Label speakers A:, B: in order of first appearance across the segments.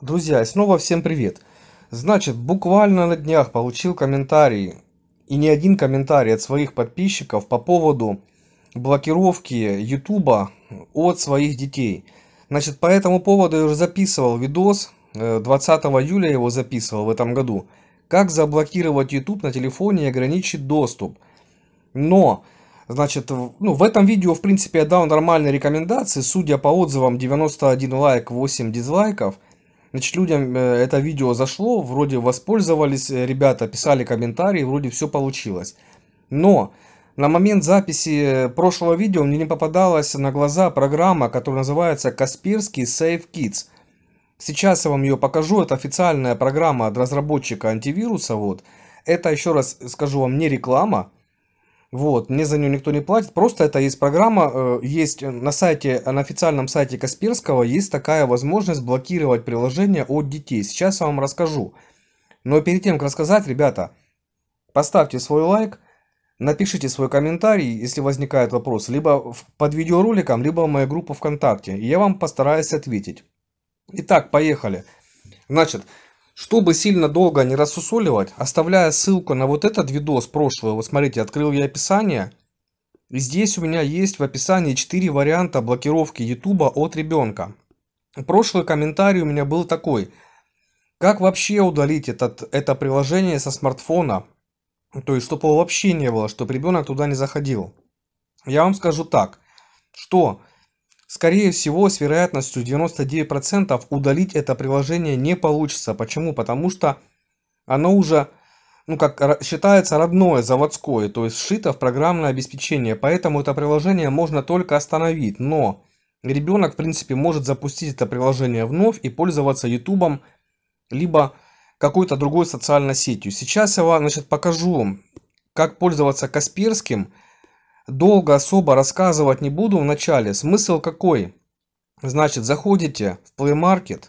A: Друзья, снова всем привет. Значит, буквально на днях получил комментарии и не один комментарий от своих подписчиков по поводу блокировки ютуба от своих детей. Значит, по этому поводу я уже записывал видос, 20 э, июля его записывал в этом году. Как заблокировать YouTube на телефоне и ограничить доступ. Но, значит, ну, в этом видео, в принципе, я дал нормальные рекомендации. Судя по отзывам, 91 лайк, 8 дизлайков – Значит, людям э, это видео зашло, вроде воспользовались, э, ребята писали комментарии, вроде все получилось. Но на момент записи э, прошлого видео мне не попадалась на глаза программа, которая называется Касперский Safe Kids. Сейчас я вам ее покажу, это официальная программа от разработчика антивируса. Вот. Это, еще раз скажу вам, не реклама. Вот, мне за нее никто не платит, просто это есть программа, э, есть э, на сайте, э, на официальном сайте Касперского есть такая возможность блокировать приложение от детей. Сейчас я вам расскажу. Но перед тем, как рассказать, ребята, поставьте свой лайк, напишите свой комментарий, если возникает вопрос, либо под видеороликом, либо в мою группу ВКонтакте, и я вам постараюсь ответить. Итак, поехали. Значит, чтобы сильно долго не рассусоливать, оставляя ссылку на вот этот видос прошлый, вот смотрите, открыл я описание. И здесь у меня есть в описании 4 варианта блокировки YouTube от ребенка. Прошлый комментарий у меня был такой. Как вообще удалить этот, это приложение со смартфона? То есть, чтобы его вообще не было, чтобы ребенок туда не заходил. Я вам скажу так, что Скорее всего, с вероятностью 99% удалить это приложение не получится. Почему? Потому что оно уже, ну как считается, родное, заводское, то есть сшито в программное обеспечение. Поэтому это приложение можно только остановить. Но ребенок, в принципе, может запустить это приложение вновь и пользоваться YouTube, либо какой-то другой социальной сетью. Сейчас я вам значит, покажу, как пользоваться Касперским долго особо рассказывать не буду в начале. Смысл какой? Значит, заходите в Play Market.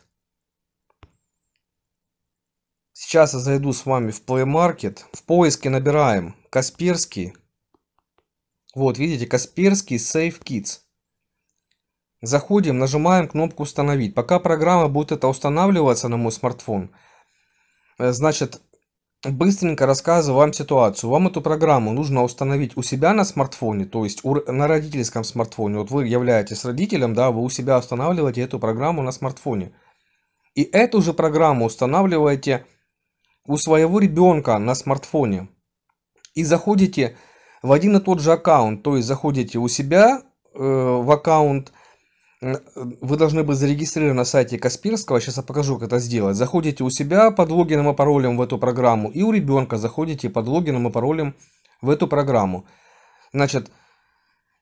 A: Сейчас я зайду с вами в Play Market. В поиске набираем Касперский. Вот, видите, Касперский Save Kids. Заходим, нажимаем кнопку «Установить». Пока программа будет это устанавливаться на мой смартфон, э, значит, Быстренько рассказываю вам ситуацию. Вам эту программу нужно установить у себя на смартфоне, то есть у, на родительском смартфоне. Вот вы являетесь родителем, да, вы у себя устанавливаете эту программу на смартфоне. И эту же программу устанавливаете у своего ребенка на смартфоне. И заходите в один и тот же аккаунт, то есть заходите у себя э, в аккаунт Э, вы должны быть зарегистрированы на сайте Каспирского, сейчас я покажу, как это сделать. Заходите у себя под логином и паролем в эту программу, и у ребенка заходите под логином и паролем в эту программу. Значит,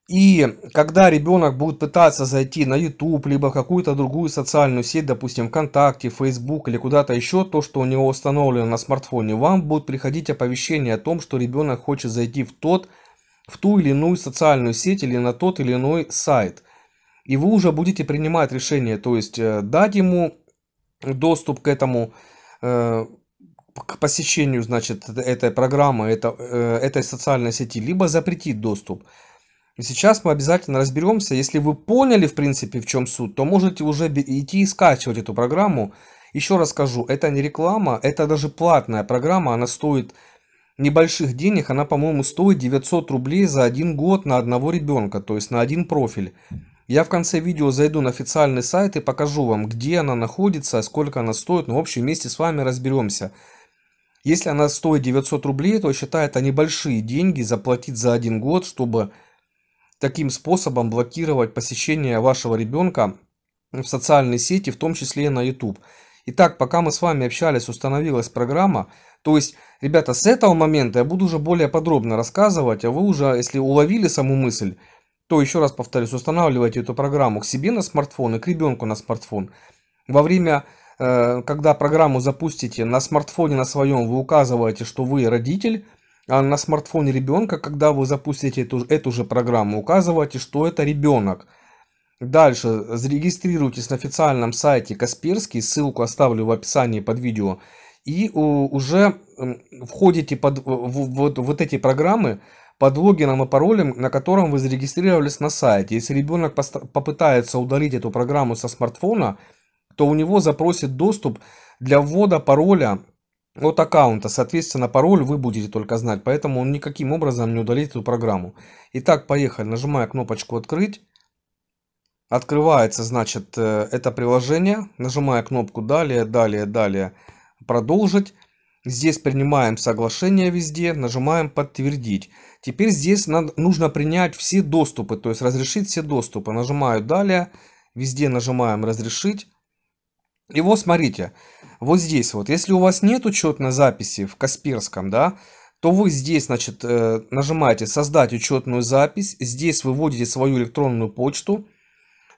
A: и когда ребенок будет пытаться зайти на YouTube, либо какую-то другую социальную сеть, допустим, ВКонтакте, Facebook или куда-то еще, то, что у него установлено на смартфоне, вам будет приходить оповещение о том, что ребенок хочет зайти в тот, в ту или иную социальную сеть или на тот или иной сайт – и вы уже будете принимать решение, то есть э, дать ему доступ к этому, э, к посещению, значит, этой программы, э, этой социальной сети, либо запретить доступ. И сейчас мы обязательно разберемся, если вы поняли, в принципе, в чем суть, то можете уже идти и скачивать эту программу. Еще раз скажу, это не реклама, это даже платная программа, она стоит небольших денег, она, по-моему, стоит 900 рублей за один год на одного ребенка, то есть на один профиль. Я в конце видео зайду на официальный сайт и покажу вам, где она находится, сколько она стоит. Но ну, в общем вместе с вами разберемся. Если она стоит 900 рублей, то считай это а небольшие деньги заплатить за один год, чтобы таким способом блокировать посещение вашего ребенка в социальные сети, в том числе и на YouTube. Итак, пока мы с вами общались, установилась программа. То есть, ребята, с этого момента я буду уже более подробно рассказывать, а вы уже, если уловили саму мысль, то еще раз повторюсь, устанавливайте эту программу к себе на смартфон и к ребенку на смартфон. Во время, э, когда программу запустите на смартфоне на своем, вы указываете, что вы родитель, а на смартфоне ребенка, когда вы запустите эту, эту же программу, указывайте, что это ребенок. Дальше зарегистрируйтесь на официальном сайте Касперский, ссылку оставлю в описании под видео, и уже входите под вот, вот эти программы, под логином и паролем, на котором вы зарегистрировались на сайте. Если ребенок попытается удалить эту программу со смартфона, то у него запросит доступ для ввода пароля от аккаунта. Соответственно, пароль вы будете только знать, поэтому он никаким образом не удалит эту программу. Итак, поехали. Нажимаю кнопочку «Открыть». Открывается, значит, э, это приложение. Нажимаю кнопку «Далее», «Далее», «Далее», «Продолжить». Здесь принимаем соглашение везде, нажимаем «Подтвердить». Теперь здесь надо, нужно принять все доступы, то есть разрешить все доступы. Нажимаю «Далее», везде нажимаем «Разрешить». И вот смотрите, вот здесь вот, если у вас нет учетной записи в Касперском, да, то вы здесь, значит, э, нажимаете «Создать учетную запись», здесь выводите свою электронную почту,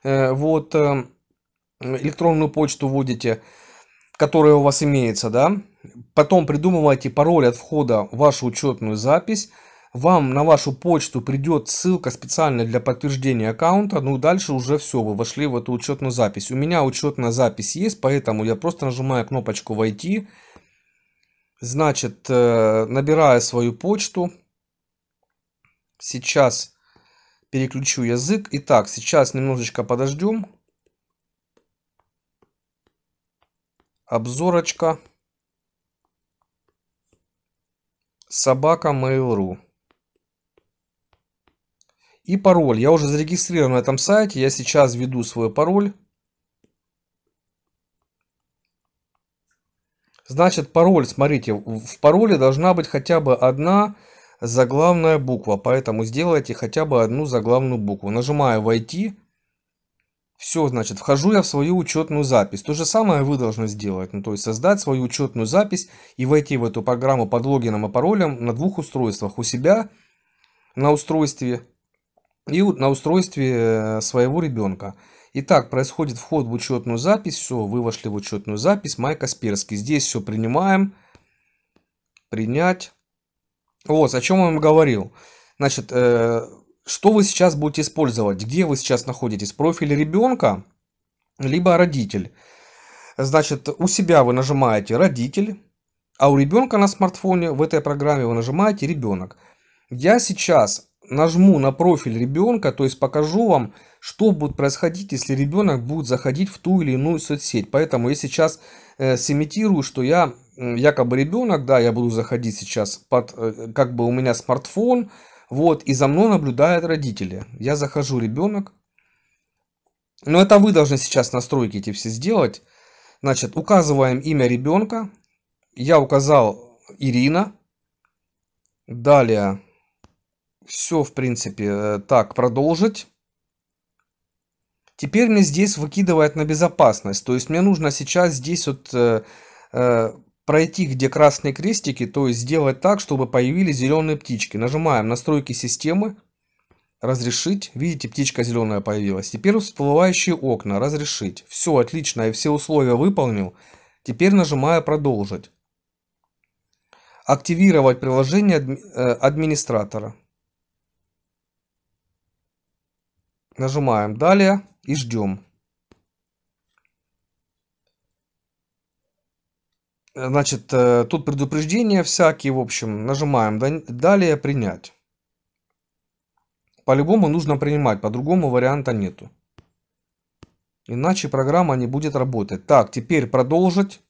A: э, вот, э, электронную почту вводите, которая у вас имеется, да, потом придумываете пароль от входа в вашу учетную запись, вам на вашу почту придет ссылка специально для подтверждения аккаунта. Ну дальше уже все, вы вошли в эту учетную запись. У меня учетная запись есть, поэтому я просто нажимаю кнопочку «Войти». Значит, э, набираю свою почту. Сейчас переключу язык. Итак, сейчас немножечко подождем. Обзорочка. Собака Mail.ru и пароль. Я уже зарегистрирован на этом сайте, я сейчас введу свой пароль. Значит, пароль, смотрите, в пароле должна быть хотя бы одна заглавная буква, поэтому сделайте хотя бы одну заглавную букву. Нажимаю «Войти». Все, значит, вхожу я в свою учетную запись. То же самое вы должны сделать, ну, то есть создать свою учетную запись и войти в эту программу под логином и паролем на двух устройствах. У себя на устройстве и на устройстве э, своего ребенка. Итак, происходит вход в учетную запись. Все, вы вошли в учетную запись. Майк Касперский. Здесь все принимаем. Принять. Вот, о чем я вам говорил. Значит, э, что вы сейчас будете использовать? Где вы сейчас находитесь? Профиль ребенка, либо родитель. Значит, у себя вы нажимаете «Родитель», а у ребенка на смартфоне в этой программе вы нажимаете «Ребенок». Я сейчас нажму на профиль ребенка, то есть покажу вам, что будет происходить, если ребенок будет заходить в ту или иную соцсеть. Поэтому я сейчас э, сымитирую, что я якобы ребенок, да, я буду заходить сейчас под, э, как бы у меня смартфон, вот, и за мной наблюдают родители. Я захожу, ребенок. Но это вы должны сейчас настройки эти все сделать. Значит, указываем имя ребенка. Я указал Ирина. Далее все, в принципе, э, так, продолжить. Теперь мне здесь выкидывает на безопасность. То есть мне нужно сейчас здесь вот э, э, пройти, где красные крестики, то есть сделать так, чтобы появились зеленые птички. Нажимаем настройки системы, разрешить. Видите, птичка зеленая появилась. Теперь всплывающие окна, разрешить. Все, отлично, я все условия выполнил. Теперь нажимаю продолжить. Активировать приложение адми э, администратора. Нажимаем «Далее» и ждем. Значит, э, тут предупреждения всякие, в общем, нажимаем «Далее», «Принять». По-любому нужно принимать, по-другому варианта нету. Иначе программа не будет работать. Так, теперь продолжить.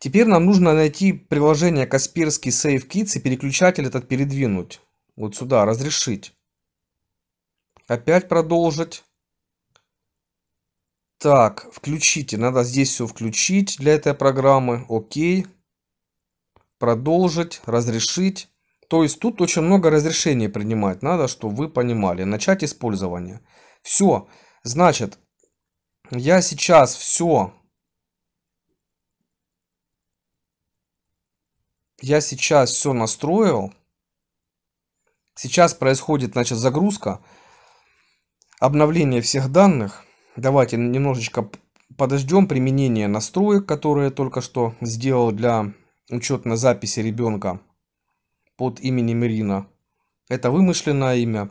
A: Теперь нам нужно найти приложение Касперский SafeKids и переключатель этот передвинуть. Вот сюда, разрешить. Опять продолжить. Так, включите. Надо здесь все включить для этой программы. Окей. Продолжить, разрешить. То есть тут очень много разрешений принимать надо, чтобы вы понимали. Начать использование. Все. Значит, я сейчас все... Я сейчас все настроил. Сейчас происходит, значит, загрузка. Загрузка обновление всех данных. Давайте немножечко подождем применение настроек, которые я только что сделал для учетной записи ребенка под именем Ирина. Это вымышленное имя.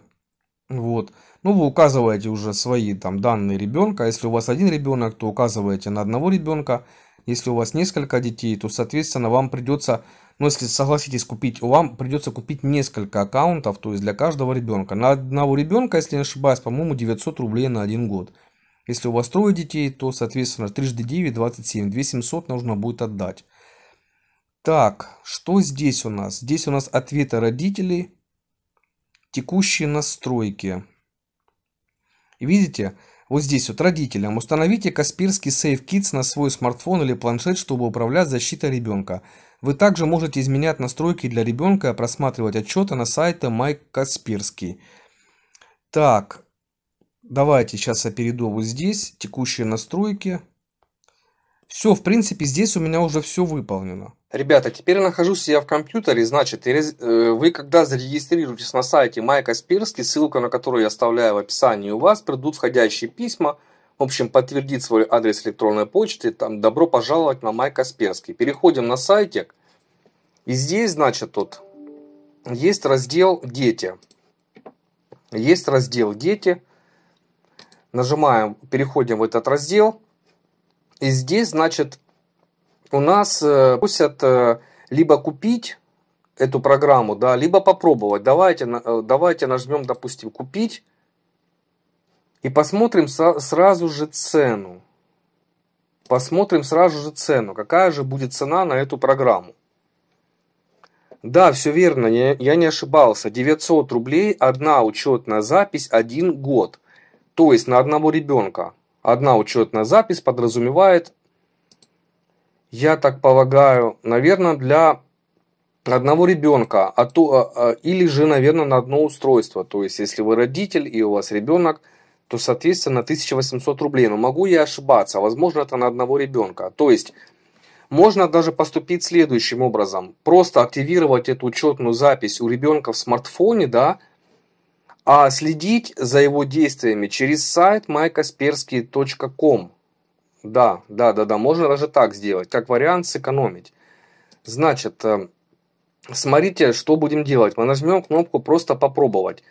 A: Вот. Ну, вы указываете уже свои там данные ребенка. Если у вас один ребенок, то указываете на одного ребенка. Если у вас несколько детей, то, соответственно, вам придется но ну, если согласитесь купить, вам придется купить несколько аккаунтов, то есть для каждого ребенка. На одного ребенка, если не ошибаюсь, по-моему 900 рублей на один год. Если у вас трое детей, то, соответственно, 3 9, 27, 2700 нужно будет отдать. Так, что здесь у нас? Здесь у нас ответы родителей, текущие настройки. Видите, вот здесь вот родителям установите Касперский Safe Kids на свой смартфон или планшет, чтобы управлять защитой ребенка. Вы также можете изменять настройки для ребенка и просматривать отчеты на сайте Mike Каспирский. Так, давайте сейчас я перейду вот здесь, текущие настройки. Все, в принципе, здесь у меня уже все выполнено. Ребята, теперь нахожусь я в компьютере, значит, э, вы когда зарегистрируетесь на сайте Майка Спирски, ссылка на которую я оставляю в описании, у вас придут входящие письма – в общем, подтвердить свой адрес электронной почты, там добро пожаловать на Майк Касперский. Переходим на сайтик. И здесь, значит, тут есть раздел «Дети». Есть раздел «Дети». Нажимаем, переходим в этот раздел. И здесь, значит, у нас э, просят э, либо купить эту программу, да, либо попробовать. Давайте, э, давайте нажмем, допустим, купить. И посмотрим сразу же цену. Посмотрим сразу же цену. Какая же будет цена на эту программу? Да, все верно, я не ошибался. 900 рублей, одна учетная запись, один год. То есть на одного ребенка. Одна учетная запись подразумевает, я так полагаю, наверное, для одного ребенка, а то, а, а, или же, наверное, на одно устройство. То есть, если вы родитель и у вас ребенок – то, соответственно, 1800 рублей. Но могу я ошибаться, а возможно, это на одного ребенка. То есть, можно даже поступить следующим образом. Просто активировать эту учетную запись у ребенка в смартфоне, да, а следить за его действиями через сайт mycaspersky.com. Да, да, да, да, можно даже так сделать, как вариант сэкономить. Значит, э, смотрите, что будем делать. Мы нажмем кнопку «Просто попробовать»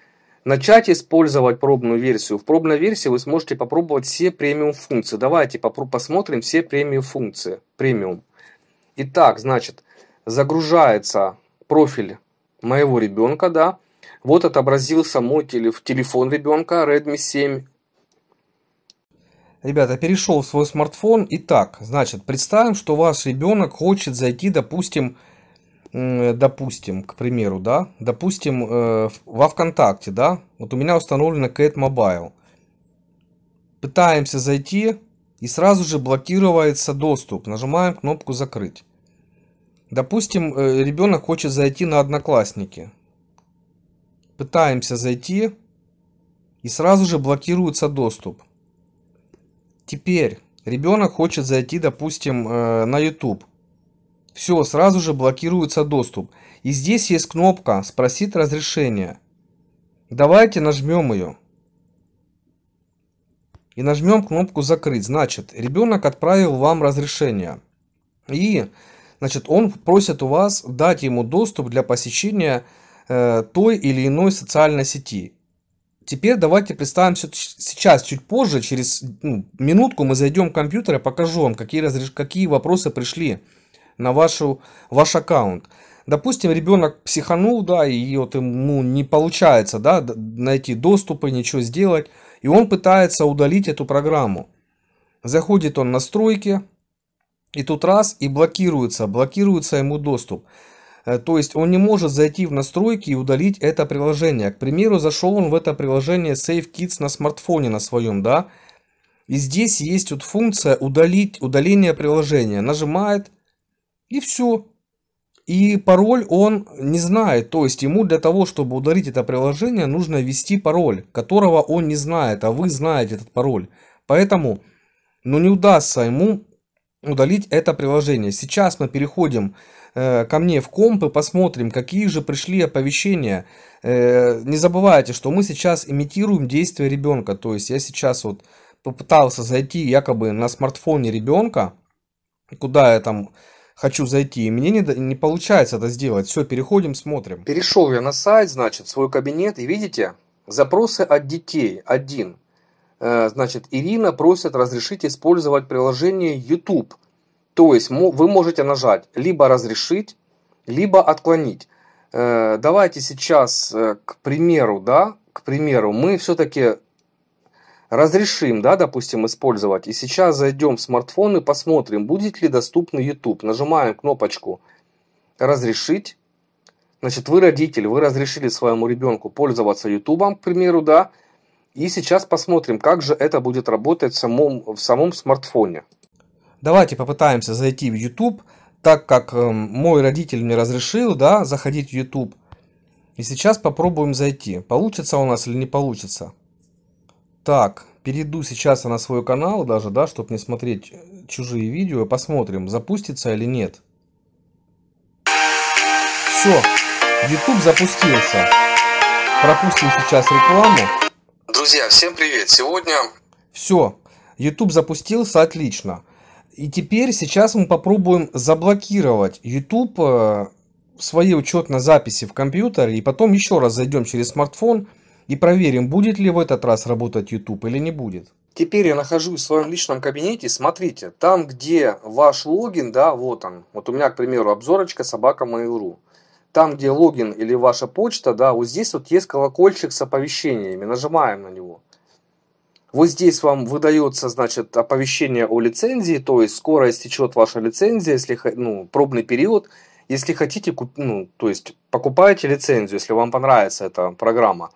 A: начать использовать пробную версию. В пробной версии вы сможете попробовать все премиум функции. Давайте посмотрим все премиум функции. Премиум. Итак, значит, загружается профиль моего ребенка, да. Вот отобразился мой телеф телефон ребенка Redmi 7. Ребята, перешел в свой смартфон. Итак, значит, представим, что ваш ребенок хочет зайти, допустим, Э, допустим, к примеру, да, допустим, э, во ВКонтакте, да, вот у меня установлено Cat Mobile. Пытаемся зайти, и сразу же блокируется доступ. Нажимаем кнопку «Закрыть». Допустим, э, ребенок хочет зайти на Одноклассники. Пытаемся зайти, и сразу же блокируется доступ. Теперь ребенок хочет зайти, допустим, на YouTube. Все, сразу же блокируется доступ. И здесь есть кнопка «Спросит разрешение». Давайте нажмем ее. И нажмем кнопку «Закрыть». Значит, ребенок отправил вам разрешение. И значит, он просит у вас дать ему доступ для посещения э, той или иной социальной сети. Теперь давайте представим сейчас, чуть позже, через ну, минутку мы зайдем в компьютер, и покажу вам, какие, разреш... какие вопросы пришли на вашу, ваш аккаунт. Допустим, ребенок психанул, да, и вот ему не получается, да, найти доступы, ничего сделать, и он пытается удалить эту программу. Заходит он в настройки, и тут раз, и блокируется, блокируется ему доступ. Э, то есть он не может зайти в настройки и удалить это приложение. К примеру, зашел он в это приложение Save Kids на смартфоне на своем, да. И здесь есть вот функция удалить, удаление приложения. Нажимает, и все. И пароль он не знает. То есть ему для того, чтобы удалить это приложение, нужно ввести пароль, которого он не знает, а вы знаете этот пароль. Поэтому ну, не удастся ему удалить это приложение. Сейчас мы переходим э, ко мне в комп и посмотрим, какие же пришли оповещения. Э, не забывайте, что мы сейчас имитируем действие ребенка. То есть я сейчас вот попытался зайти якобы на смартфоне ребенка, куда я там хочу зайти, и мне не, не получается это сделать. Все, переходим, смотрим. Перешел я на сайт, значит, свой кабинет, и видите, запросы от детей, один. Э, значит, Ирина просит разрешить использовать приложение YouTube. То есть вы можете нажать либо разрешить, либо отклонить. Э, давайте сейчас, э, к примеру, да, к примеру, мы все-таки разрешим, да, допустим, использовать. И сейчас зайдем в смартфон и посмотрим, будет ли доступен YouTube. Нажимаем кнопочку «Разрешить». Значит, вы родитель, вы разрешили своему ребенку пользоваться YouTube, к примеру, да. И сейчас посмотрим, как же это будет работать в самом, в самом смартфоне. Давайте попытаемся зайти в YouTube, так как э, мой родитель мне разрешил, да, заходить в YouTube. И сейчас попробуем зайти. Получится у нас или не получится. Так, перейду сейчас на свой канал даже, да, чтобы не смотреть э, чужие видео. Посмотрим, запустится или нет. Все, YouTube запустился. Пропустим сейчас рекламу. Друзья, всем привет. Сегодня... Все, YouTube запустился, отлично. И теперь сейчас мы попробуем заблокировать YouTube э, свои учетные записи в компьютере и потом еще раз зайдем через смартфон и проверим, будет ли в этот раз работать YouTube или не будет. Теперь я нахожусь в своем личном кабинете. Смотрите, там, где ваш логин, да, вот он. Вот у меня, к примеру, обзорочка собака Mail.ru. Там, где логин или ваша почта, да, вот здесь вот есть колокольчик с оповещениями. Нажимаем на него. Вот здесь вам выдается, значит, оповещение о лицензии, то есть скоро истечет ваша лицензия, если, ну, пробный период. Если хотите, ну, то есть покупаете лицензию, если вам понравится эта программа.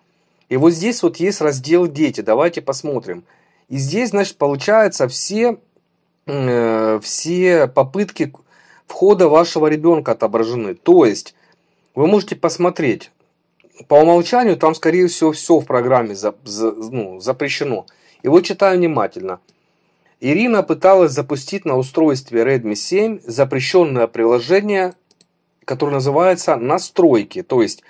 A: И вот здесь вот есть раздел «Дети». Давайте посмотрим. И здесь, значит, получается все, э, все попытки входа вашего ребенка отображены. То есть вы можете посмотреть, по умолчанию там, скорее всего, все в программе за, за, ну, запрещено. И вот читаю внимательно. Ирина пыталась запустить на устройстве Redmi 7 запрещенное приложение, которое называется «Настройки». То есть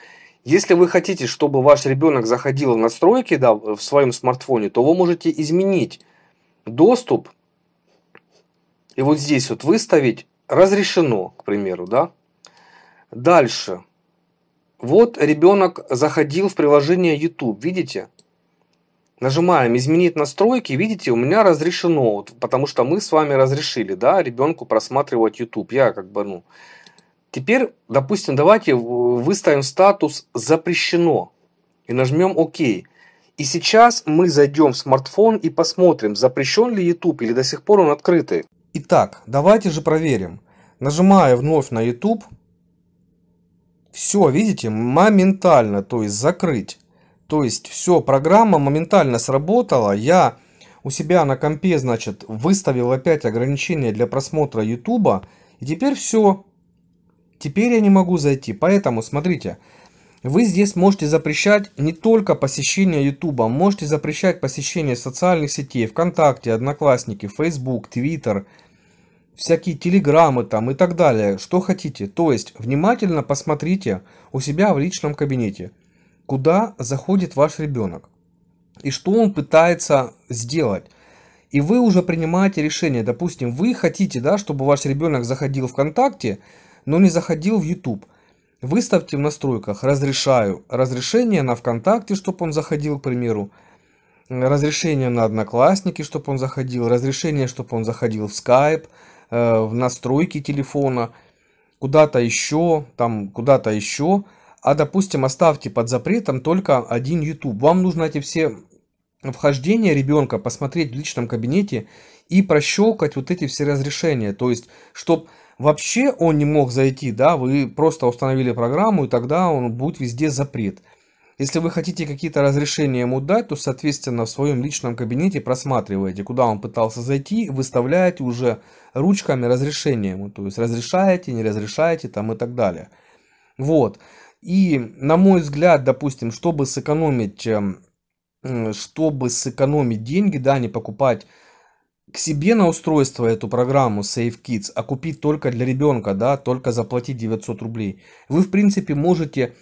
A: если вы хотите, чтобы ваш ребенок заходил в настройки да, в своем смартфоне, то вы можете изменить доступ и вот здесь вот выставить «Разрешено», к примеру. Да? Дальше. Вот ребенок заходил в приложение YouTube, видите? Нажимаем «Изменить настройки», видите, у меня разрешено, вот, потому что мы с вами разрешили, да, ребенку просматривать YouTube. Я как бы, ну, Теперь, допустим, давайте выставим статус «Запрещено» и нажмем «Ок». И сейчас мы зайдем в смартфон и посмотрим, запрещен ли YouTube или до сих пор он открытый. Итак, давайте же проверим. Нажимая вновь на YouTube, все, видите, моментально, то есть закрыть. То есть все, программа моментально сработала. Я у себя на компе, значит, выставил опять ограничение для просмотра YouTube. И теперь все, Теперь я не могу зайти, поэтому смотрите, вы здесь можете запрещать не только посещение YouTube, а можете запрещать посещение социальных сетей, ВКонтакте, Одноклассники, Facebook, Twitter, всякие телеграммы там и так далее, что хотите. То есть внимательно посмотрите у себя в личном кабинете, куда заходит ваш ребенок и что он пытается сделать. И вы уже принимаете решение, допустим, вы хотите, да, чтобы ваш ребенок заходил ВКонтакте, но не заходил в YouTube. Выставьте в настройках «Разрешаю» разрешение на ВКонтакте, чтобы он заходил, к примеру, разрешение на Одноклассники, чтобы он заходил, разрешение, чтобы он заходил в Skype, э, в настройки телефона, куда-то еще, там куда-то еще. А, допустим, оставьте под запретом только один YouTube. Вам нужно эти все вхождения ребенка посмотреть в личном кабинете и прощелкать вот эти все разрешения. То есть, чтобы Вообще он не мог зайти, да, вы просто установили программу, и тогда он будет везде запрет. Если вы хотите какие-то разрешения ему дать, то, соответственно, в своем личном кабинете просматриваете, куда он пытался зайти, выставляете уже ручками разрешение ему, то есть разрешаете, не разрешаете там и так далее. Вот. И, на мой взгляд, допустим, чтобы сэкономить, эм, чтобы сэкономить деньги, да, не покупать к себе на устройство эту программу Save Kids, а купить только для ребенка, да, только заплатить 900 рублей, вы, в принципе, можете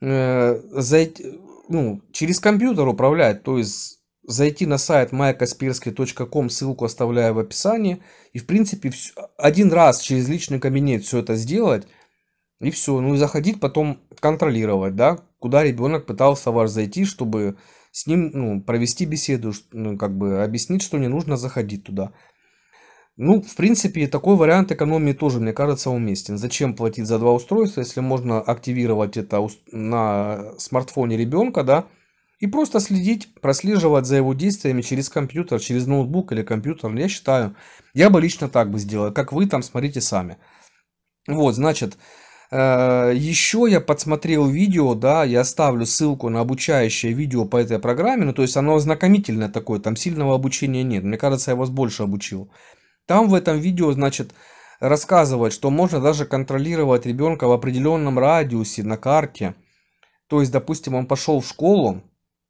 A: э, зайти, ну, через компьютер управлять, то есть зайти на сайт mykaspirsky.com, ссылку оставляю в описании, и, в принципе, все, один раз через личный кабинет все это сделать, и все, ну и заходить потом контролировать, да, куда ребенок пытался ваш зайти, чтобы с ним ну, провести беседу, ну, как бы объяснить, что не нужно заходить туда. Ну, в принципе, такой вариант экономии тоже, мне кажется, уместен. Зачем платить за два устройства, если можно активировать это на смартфоне ребенка, да, и просто следить, прослеживать за его действиями через компьютер, через ноутбук или компьютер. Я считаю, я бы лично так бы сделал, как вы там смотрите сами. Вот, значит, Э, Еще я подсмотрел видео, да, я оставлю ссылку на обучающее видео по этой программе, ну то есть оно ознакомительное такое, там сильного обучения нет, мне кажется, я вас больше обучил. Там в этом видео, значит, рассказывает, что можно даже контролировать ребенка в определенном радиусе на карте. То есть, допустим, он пошел в школу,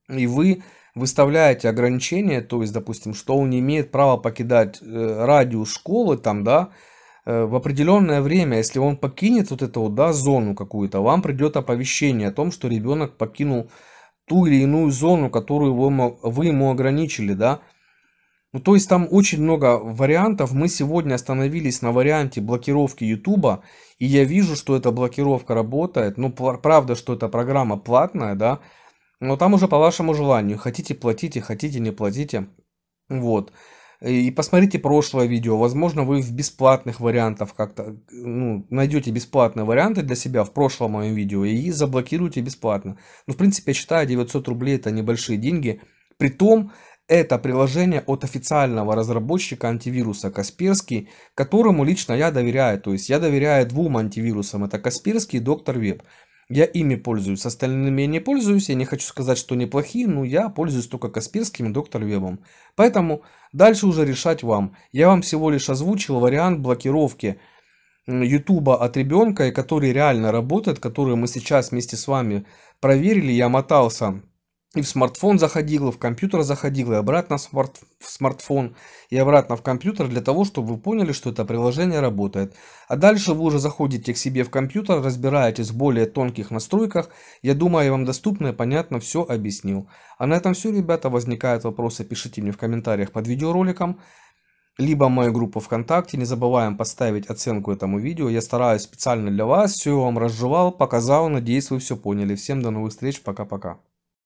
A: и вы выставляете ограничения, то есть, допустим, что он не имеет права покидать э, радиус школы, там, да, Э, в определенное время, если он покинет вот эту да, зону какую-то, вам придет оповещение о том, что ребенок покинул ту или иную зону, которую вы ему, вы ему ограничили, да. Ну, то есть там очень много вариантов. Мы сегодня остановились на варианте блокировки YouTube, и я вижу, что эта блокировка работает. Ну, правда, что эта программа платная, да, но там уже по вашему желанию. Хотите, платите, хотите, не платите. Вот. Вот. И посмотрите прошлое видео. Возможно, вы в бесплатных вариантах как-то ну, найдете бесплатные варианты для себя в прошлом моем видео и заблокируете бесплатно. Ну, в принципе, я считаю, 900 рублей это небольшие деньги. Притом, это приложение от официального разработчика антивируса Касперский, которому лично я доверяю. То есть я доверяю двум антивирусам. Это Касперский и Доктор Веб. Я ими пользуюсь, остальными я не пользуюсь. Я не хочу сказать, что неплохие, но я пользуюсь только Касперским и Доктор Вебом. Поэтому дальше уже решать вам. Я вам всего лишь озвучил вариант блокировки Ютуба от ребенка, который реально работает, который мы сейчас вместе с вами проверили. Я мотался и в смартфон заходила, в компьютер заходила, и обратно в, смарт... в смартфон, и обратно в компьютер для того, чтобы вы поняли, что это приложение работает. А дальше вы уже заходите к себе в компьютер, разбираетесь в более тонких настройках. Я думаю, я вам доступно и понятно все объяснил. А на этом все, ребята. Возникают вопросы, пишите мне в комментариях под видеороликом. Либо мою группу ВКонтакте. Не забываем поставить оценку этому видео. Я стараюсь специально для вас. Все вам разжевал, показал. Надеюсь, вы все поняли. Всем до новых встреч. Пока-пока.